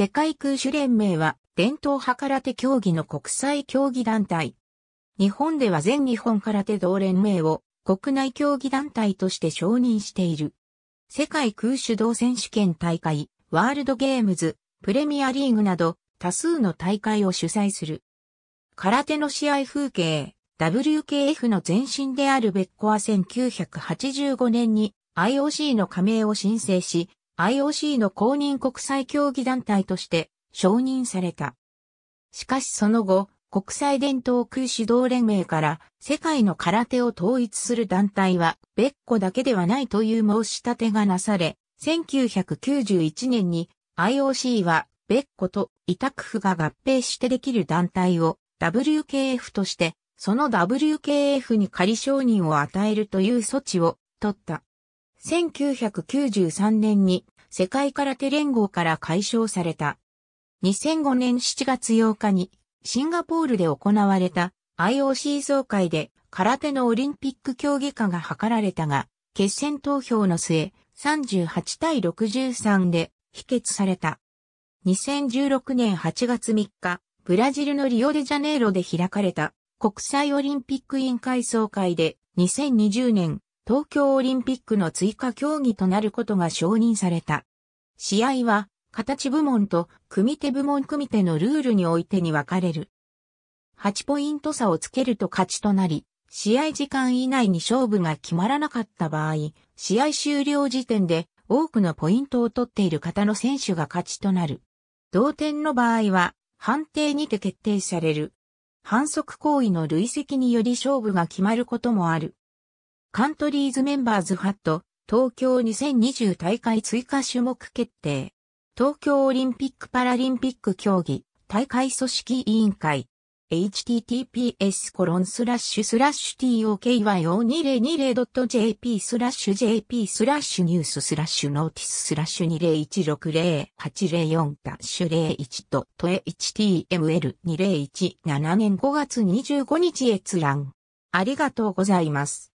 世界空手連盟は伝統派空手競技の国際競技団体。日本では全日本空手同連盟を国内競技団体として承認している。世界空手道選手権大会、ワールドゲームズ、プレミアリーグなど多数の大会を主催する。空手の試合風景、WKF の前身であるベッコは1985年に IOC の加盟を申請し、IOC の公認国際競技団体として承認された。しかしその後、国際伝統空指導連盟から世界の空手を統一する団体は別個だけではないという申し立てがなされ、1991年に IOC は別個と委託府が合併してできる団体を WKF として、その WKF に仮承認を与えるという措置を取った。1993年に世界空手連合から解消された。2005年7月8日にシンガポールで行われた IOC 総会で空手のオリンピック競技化が図られたが、決戦投票の末、38対63で否決された。2016年8月3日、ブラジルのリオデジャネイロで開かれた国際オリンピック委員会総会で2020年東京オリンピックの追加競技となることが承認された。試合は、形部門と組手部門組手のルールにおいてに分かれる。8ポイント差をつけると勝ちとなり、試合時間以内に勝負が決まらなかった場合、試合終了時点で多くのポイントを取っている方の選手が勝ちとなる。同点の場合は、判定にて決定される。反則行為の累積により勝負が決まることもある。カントリーズメンバーズハット、東京2020大会追加種目決定。東京オリンピック・パラリンピック競技、大会組織委員会。https コロンスラッシュスラッシュ t o k y o 2 0 2 0 j p スラッシュ jp スラッシュニューススラッシュノーティススラッシュ20160-804ダッシュ01とと html2017 年5月25日閲覧。ありがとうございます。